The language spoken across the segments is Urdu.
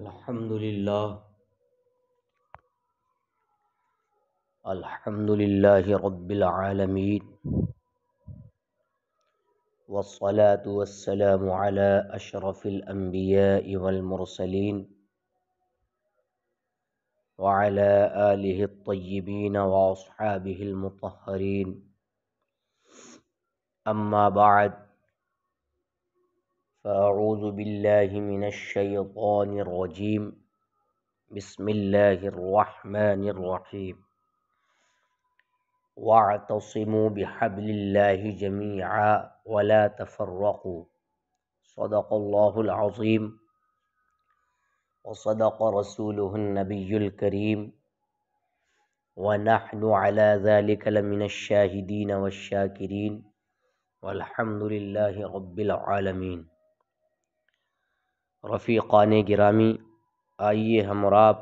الحمد لله الحمد لله رب العالمين والصلاة والسلام على أشرف الأنبياء والمرسلين وعلى آله الطيبين وأصحابه المطهرين أما بعد فأعوذ بالله من الشيطان الرجيم بسم الله الرحمن الرحيم واعتصموا بحبل الله جميعا ولا تفرقوا صدق الله العظيم وصدق رسوله النبي الكريم ونحن على ذلك لمن الشاهدين والشاكرين والحمد لله رب العالمين رفیقان گرامی آئیے ہم اور آپ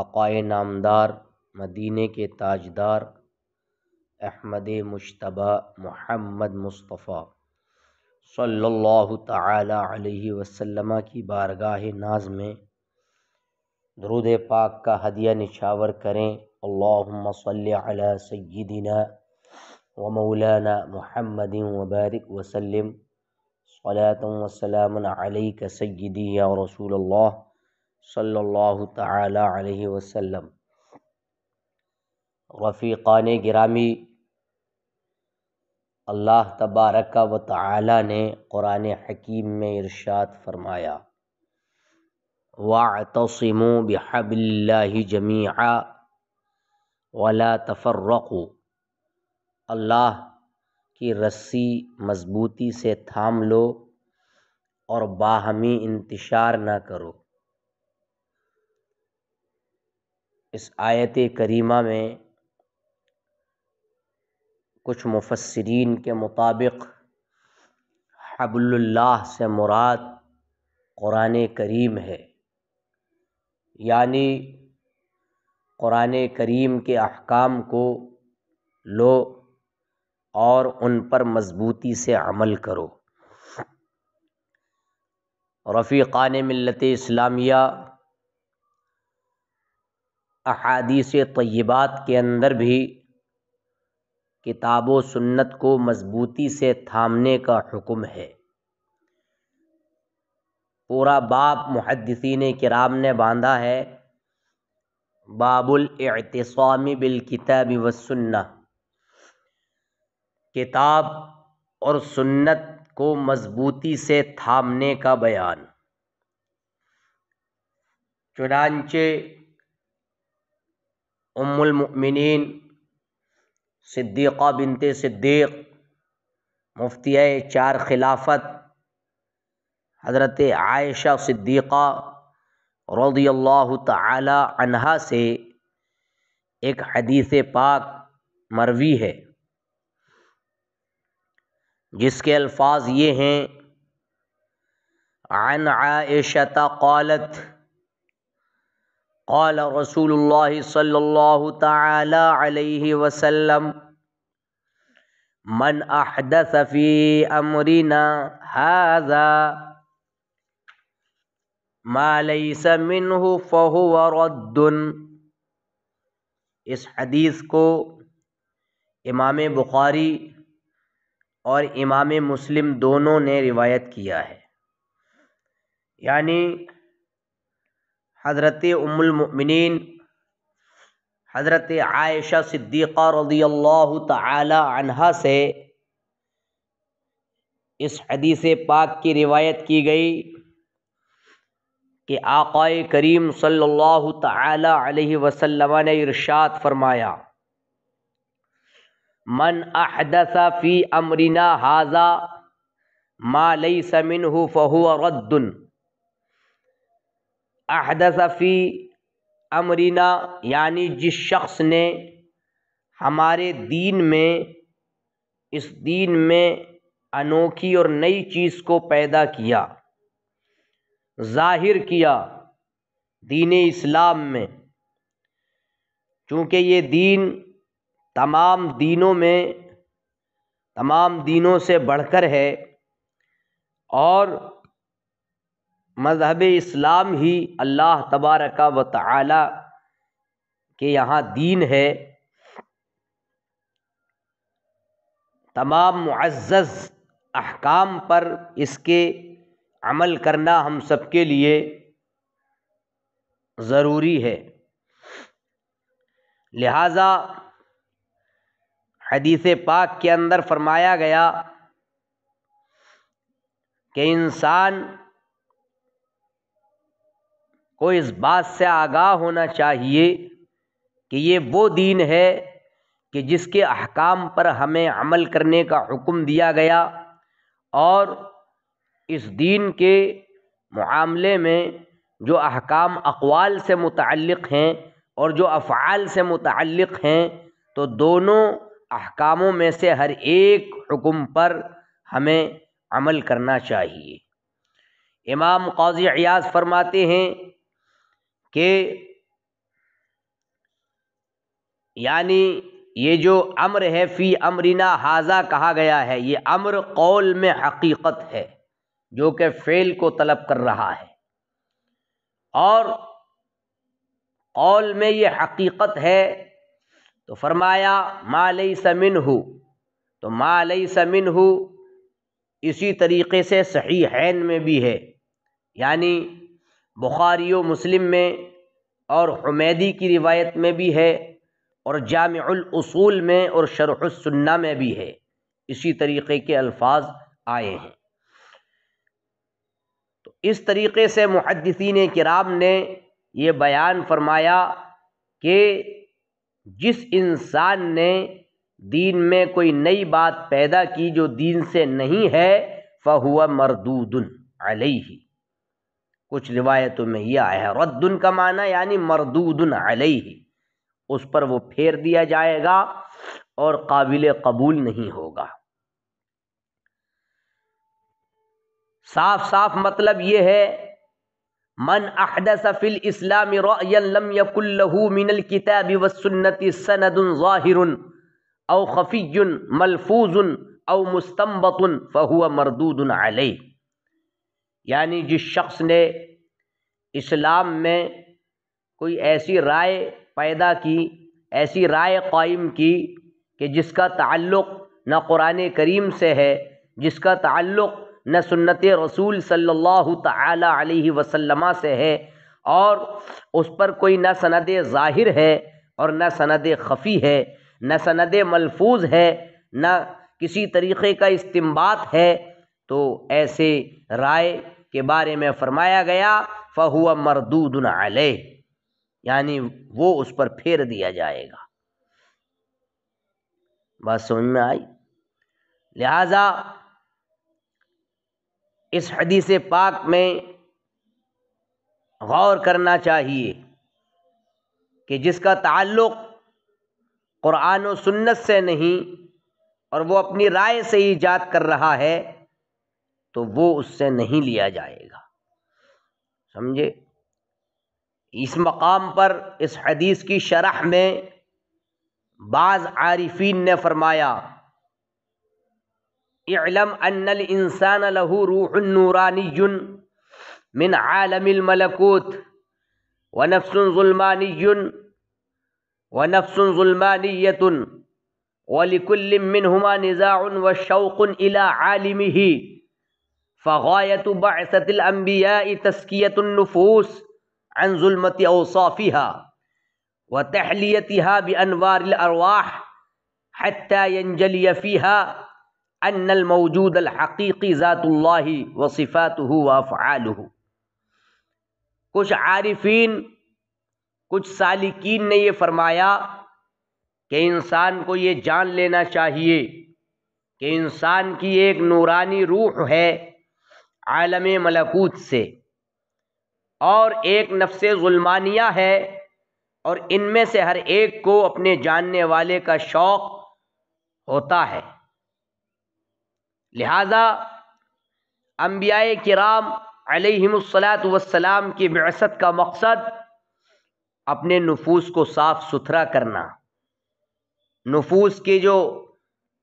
آقائے نامدار مدینہ کے تاجدار احمد مشتبہ محمد مصطفیٰ صلی اللہ تعالی علیہ وسلم کی بارگاہ ناز میں درود پاک کا ہدیہ نشاور کریں اللہم صلی علی سیدنا و مولانا محمد وبارک وسلم صلاۃ وسلم علیہ سیدی یا رسول اللہ صلی اللہ تعالی علیہ وسلم رفیقان گرامی اللہ تبارک و تعالی نے قرآن حکیم میں ارشاد فرمایا وَاعْتَصِمُوا بِحَبِ اللَّهِ جَمِيعًا اللہ تَفَرَّقُوا اللہ کی رسی مضبوطی سے تھام لو اور باہمی انتشار نہ کرو اس آیت کریمہ میں کچھ مفسرین کے مطابق حبل اللہ سے مراد قرآن کریم ہے یعنی قرآن کریم کے احکام کو لو اور ان پر مضبوطی سے عمل کرو رفیع قان اسلامیہ احادیث طیبات کے اندر بھی کتاب و سنت کو مضبوطی سے تھامنے کا حکم ہے پورا باپ محدثین کرام نے باندھا ہے باب الاعتصام بالکتاب والسنہ کتاب اور سنت کو مضبوطی سے تھامنے کا بیان چنانچہ ام المؤمنین صدیقہ بنت صدیق مفتیہ چار خلافت حضرت عائشہ صدیقہ رضی اللہ تعالی عنہ سے ایک حدیث پاک مروی ہے جس کے الفاظ یہ ہیں عن عائشت قالت قال رسول اللہ صلی اللہ تعالی علیہ وسلم من احدث فی امرنا هذا ما ليس منه فہو رد اس حدیث کو امام بخاری اور امام مسلم دونوں نے روایت کیا ہے یعنی حضرت ام المؤمنین حضرت عائشہ صدیقہ رضی اللہ تعالی عنہ سے اس حدیث پاک کی روایت کی گئی کہ آقائے کریم صلی اللہ تعالی علیہ وسلم نے ارشاد فرمایا احدث فی امرنا حاضا حاضہ لیس منہ فہو رد احدث فی امرنا یعنی جس شخص نے ہمارے دین میں اس دین میں انوکھی اور نئی چیز کو پیدا کیا ظاہر کیا دین اسلام میں چونکہ یہ دین تمام دینوں میں تمام دینوں سے بڑھ کر ہے اور مذہب اسلام ہی اللہ تبارک و تعالی کے یہاں دین ہے تمام معزز احکام پر اس کے عمل کرنا ہم سب کے لیے ضروری ہے لہٰذا حدیث پاک کے اندر فرمایا گیا کہ انسان کو اس بات سے آگاہ ہونا چاہیے کہ یہ وہ دین ہے کہ جس کے احکام پر ہمیں عمل کرنے کا حکم دیا گیا اور اس دین کے معاملے میں جو احکام اقوال سے متعلق ہیں اور جو افعال سے متعلق ہیں تو دونوں احکاموں میں سے ہر ایک حکم پر ہمیں عمل کرنا چاہیے امام قاضی عیاض فرماتے ہیں کہ یعنی یہ جو امر ہے فی امرینا حاضہ کہا گیا ہے یہ امر قول میں حقیقت ہے جو کہ فعل کو طلب کر رہا ہے اور قول میں یہ حقیقت ہے تو فرمایا مالئی سمن ہو تو مالئی سمن ہو اسی طریقے سے صحیح حین میں بھی ہے یعنی بخاری و مسلم میں اور حمیدی کی روایت میں بھی ہے اور جامع الاصول میں اور شرح السنہ میں بھی ہے اسی طریقے کے الفاظ آئے ہیں تو اس طریقے سے محدثین کرام نے یہ بیان فرمایا کہ جس انسان نے دین میں کوئی نئی بات پیدا کی جو دین سے نہیں ہے فہو مردود علیہ کچھ روایتوں میں یہ آیا ہے ردن کا معنی یعنی مردود علیہ اس پر وہ پھیر دیا جائے گا اور قابل قبول نہیں ہوگا صاف صاف مطلب یہ ہے من احدث فی الاسلام رأیا لم یکن له من الكتاب والسنة سند ظاہر او خفی ملفوظ او مستنبط فہو مردود عليّى یعنی جس شخص نے اسلام میں کوئی ایسی رائے پیدا کی ایسی رائے قائم کی کہ جس کا تعلق نہ قرآن کریم سے ہے جس کا تعلق نہ سنت رسول صلی اللہ تعالی علیہ وسلم سے ہے اور اس پر کوئی نہ سند ظاہر ہے اور نہ سند خفی ہے نہ سند ملفوظ ہے نہ کسی طریقے کا استمبات ہے تو ایسے رائے کے بارے میں فرمایا گیا فہو مردود علیہ یعنی وہ اس پر پھیر دیا جائے گا بات سمجھ میں آئی لہذا اس حدیث پاک میں غور کرنا چاہیے کہ جس کا تعلق قرآن و سنت سے نہیں اور وہ اپنی رائے سے ہی ایجاد کر رہا ہے تو وہ اس سے نہیں لیا جائے گا سمجھے اس مقام پر اس حدیث کی شرح میں بعض عارفین نے فرمایا اعلم أن الإنسان له روح نوراني من عالم الملكوت ونفس ظلماني ونفس ظلمانية ولكل منهما نزاع وشوق إلى عالمه فغاية بعثة الأنبياء تسكية النفوس عن ظلمة أوصافها وتحليتها بأنوار الأرواح حتى ينجلي فيها ان الموجود الحقیقی ذات اللہ و صفات ہو و فعال ہو کچھ عارفین کچھ سالکین نے یہ فرمایا کہ انسان کو یہ جان لینا چاہیے کہ انسان کی ایک نورانی روح ہے عالم ملکوت سے اور ایک نفس ظلمانیہ ہے اور ان میں سے ہر ایک کو اپنے جاننے والے کا شوق ہوتا ہے لہذا انبیاء کرام علیہ الصلاۃ والسلام کی بعصت کا مقصد اپنے نفوس کو صاف ستھرا کرنا نفوس کے جو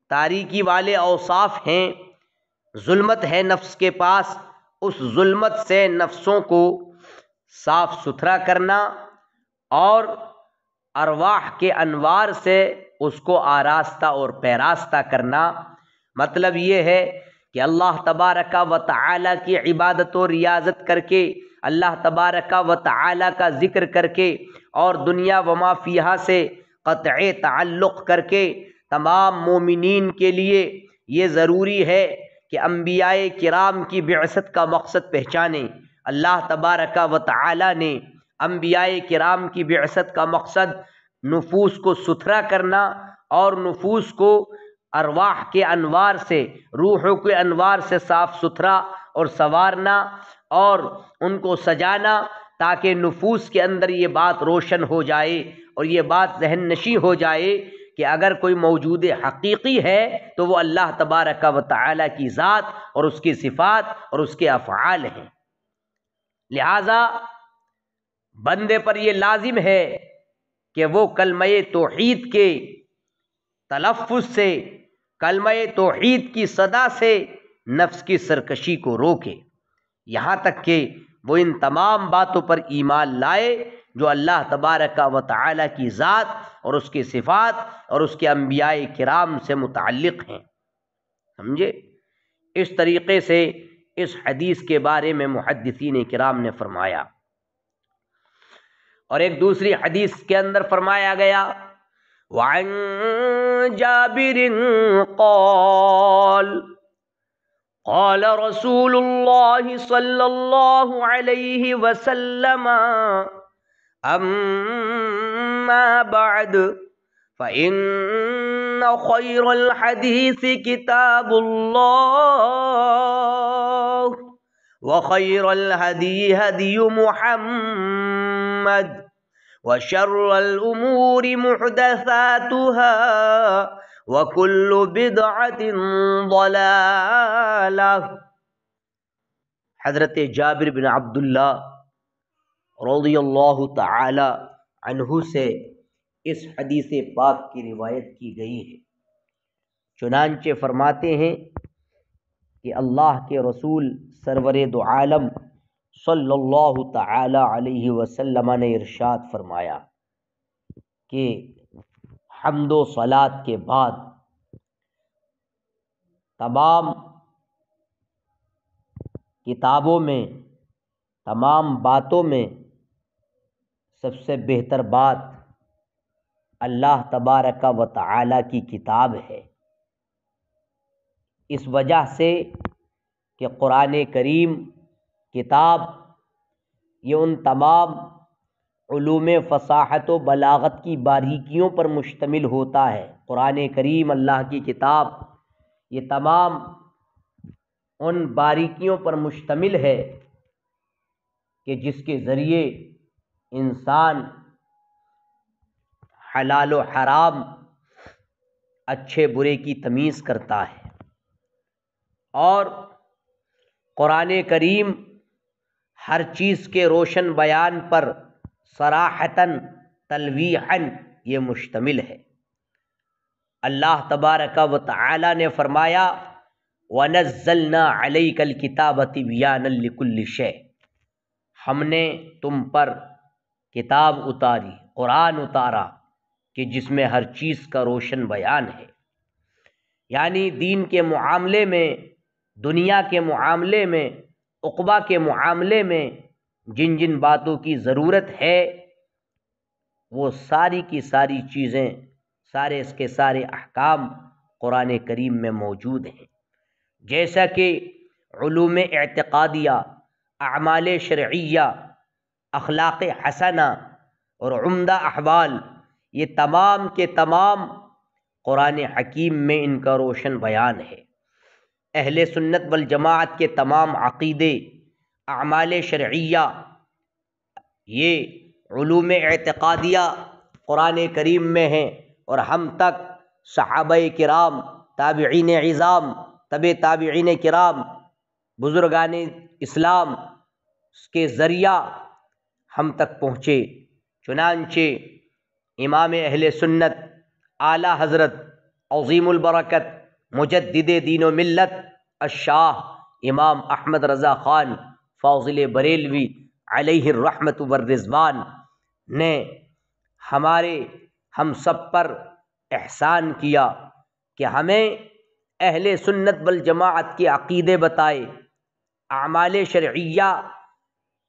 تاریکی والے اوصاف ہیں ظلمت ہے نفس کے پاس اس ظلمت سے نفسوں کو صاف ستھرا کرنا اور ارواح کے انوار سے اس کو آراستہ اور پیراستہ کرنا مطلب یہ ہے کہ اللہ تبارک و تعالی کی عبادت و ریاضت کر کے اللہ تبارک و تعالی کا ذکر کر کے اور دنیا و مافیہ سے قطع تعلق کر کے تمام مومنین کے لیے یہ ضروری ہے کہ انبیاء کرام کی بعثت کا مقصد پہچانیں اللہ تبارک و تعالی نے انبیاء کرام کی بعثت کا مقصد نفوس کو ستھرا کرنا اور نفوس کو ارواح کے انوار سے روحوں کے انوار سے صاف ستھرا اور سوارنا اور ان کو سجانا تاکہ نفوس کے اندر یہ بات روشن ہو جائے اور یہ بات ذہن نشی ہو جائے کہ اگر کوئی موجود حقیقی ہے تو وہ اللہ تبارک و تعالی کی ذات اور اس کی صفات اور اس کے افعال ہیں لہذا بندے پر یہ لازم ہے کہ وہ کلمہ توحید کے تلفظ سے کلمہ توحید کی صدا سے نفس کی سرکشی کو روکے یہاں تک کہ وہ ان تمام باتوں پر ایمان لائے جو اللہ تبارک و تعالی کی ذات اور اس کی صفات اور اس کے انبیاء کرام سے متعلق ہیں سمجھے اس طریقے سے اس حدیث کے بارے میں محدثین کرام نے فرمایا اور ایک دوسری حدیث کے اندر فرمایا گیا وعن جابر قال قال رسول الله صلى الله عليه وسلم أما بعد فإن خير الحديث كتاب الله وخير الهدي هدي محمد وشر الأمور محدثاتها وكل بدعة ضلالة حضرت جابر بن عبداللہ رضی اللہ تعالی عنہ سے اس حدیث پاک کی روایت کی گئی ہے چنانچہ فرماتے ہیں کہ اللہ کے رسول سرور دو عالم صلی اللہ تعالی علیہ وسلم نے ارشاد فرمایا کہ حمد و صلات کے بعد تمام کتابوں میں تمام باتوں میں سب سے بہتر بات اللہ تبارک و تعالی کی کتاب ہے اس وجہ سے کہ قرآن کریم کتاب یہ ان تمام علوم فصاحت و بلاغت کی باریکیوں پر مشتمل ہوتا ہے قرآن کریم اللہ کی کتاب یہ تمام ان باریکیوں پر مشتمل ہے کہ جس کے ذریعے انسان حلال و حرام اچھے برے کی تمیز کرتا ہے اور قرآن کریم ہر چیز کے روشن بیان پر سراحتاً تلویحاً یہ مشتمل ہے اللہ تبارک و تعالی نے فرمایا وَنَزَّلْنَا عَلَيْكَ الْكِتَابَةِ بِيَانًا لِكُلِّ شَيْءٍ ہم نے تم پر کتاب اتاری قرآن اتارا کہ جس میں ہر چیز کا روشن بیان ہے یعنی دین کے معاملے میں دنیا کے معاملے میں اقبا کے معاملے میں جن جن باتوں کی ضرورت ہے وہ ساری کی ساری چیزیں سارے اس کے سارے احکام قرآن کریم میں موجود ہیں جیسا کہ علوم اعتقادیہ اعمال شرعیہ اخلاق حسنہ اور عمدہ احوال یہ تمام کے تمام قرآن حکیم میں ان کا روشن بیان ہے اہل سنت والجماعت کے تمام عقیدے اعمال شرعیہ یہ علوم اعتقادیہ قرآن کریم میں ہیں اور ہم تک صحابہ کرام تابعین عظام طب تابعین کرام بزرگان اسلام کے ذریعہ ہم تک پہنچے چنانچہ امام اہل سنت اعلیٰ حضرت عظیم البرکت مجدد دین و ملت الشاہ امام احمد رضا خان فوضل بریلوی علیہ الرحمت و رضوان نے ہمارے ہم سب پر احسان کیا کہ ہمیں اہل سنت بالجماعت کے عقیدے بتائے اعمال شرعیہ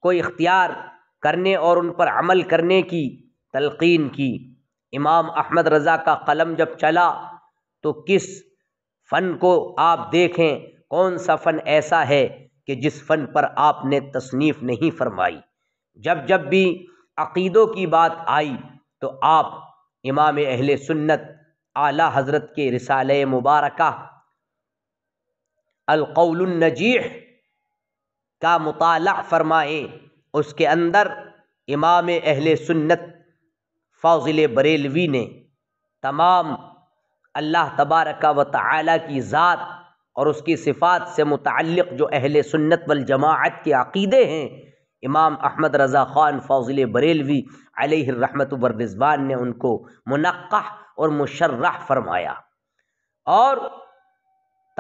کو اختیار کرنے اور ان پر عمل کرنے کی تلقین کی امام احمد رضا کا قلم جب چلا تو کس فن کو آپ دیکھیں کون سا فن ایسا ہے کہ جس فن پر آپ نے تصنیف نہیں فرمائی جب جب بھی عقیدوں کی بات آئی تو آپ امام اہل سنت اعلیٰ حضرت کے رسالہ مبارکہ القول النجیح کا مطالعہ فرمائیں اس کے اندر امام اہل سنت فاضل بریلوی نے تمام اللہ تبارکہ و تعالی کی ذات اور اس کی صفات سے متعلق جو اہل سنت والجماعت کے عقیدے ہیں امام احمد رضا خان فوزل بریلوی علیہ الرحمت بردوان نے ان کو منقح اور مشرح فرمایا اور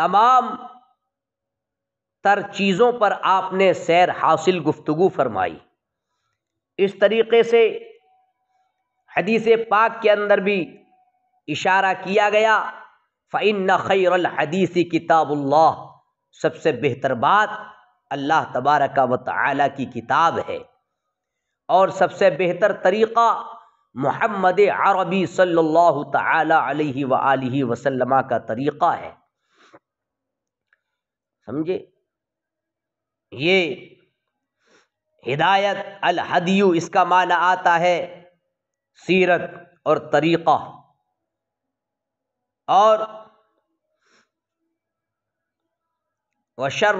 تمام تر چیزوں پر آپ نے سیر حاصل گفتگو فرمائی اس طریقے سے حدیث پاک کے اندر بھی اشارہ کیا گیا فعن خیر الحدیثی کتاب اللہ سب سے بہتر بات اللہ تبارک و تعالی کی کتاب ہے اور سب سے بہتر طریقہ محمد عربی صلی اللہ تعالی علیہ و وسلم کا طریقہ ہے سمجھے یہ ہدایت الحدیو اس کا معنی آتا ہے سیرت اور طریقہ اور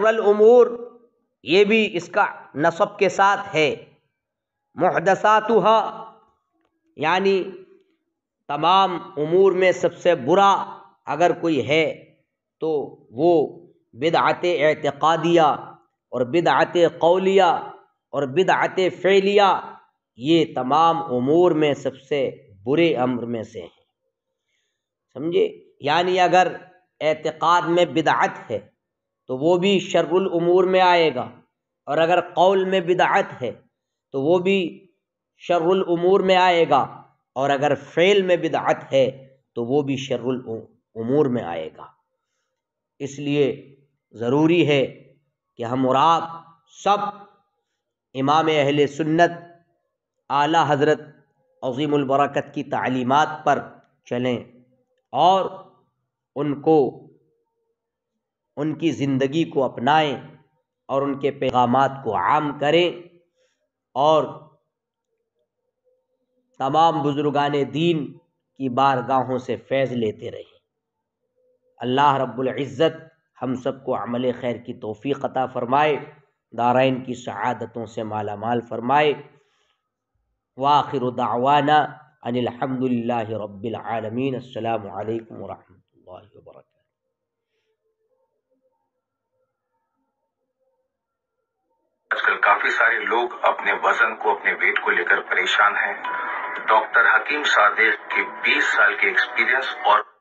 الامور یہ بھی اس کا نصب کے ساتھ ہے محدثات یعنی تمام امور میں سب سے برا اگر کوئی ہے تو وہ بدعت اعتقادیہ اور بدعت قولیہ اور بدعت فعلیہ یہ تمام امور میں سب سے برے امر میں سے ہیں سمجھے یعنی اگر اعتقاد میں بدعت ہے تو وہ بھی شر الامور میں آئے گا اور اگر قول میں بدعت ہے تو وہ بھی شر الامور میں آئے گا اور اگر فعل میں بدعت ہے تو وہ بھی شر الامور میں آئے گا اس لیے ضروری ہے کہ ہم اور آپ سب امام اہل سنت اعلیٰ حضرت عظیم البرکت کی تعلیمات پر چلیں اور ان کو ان کی زندگی کو اپنائیں اور ان کے پیغامات کو عام کریں اور تمام بزرگان دین کی بارگاہوں سے فیض لیتے رہیں اللہ رب العزت ہم سب کو عمل خیر کی توفیق عطا فرمائے دارائن کی سعادتوں سے مالا مال فرمائے واخر دعوانا ان الحمد للہ رب العالمین السلام علیکم ورحمۃ اللہ آج کل کافی سارے لوگ اپنے وزن کو اپنے ویٹ کو لے کر پریشان ہیں ڈاکٹر حکیم صادق کے بیس سال کے ایکسپیرینس اور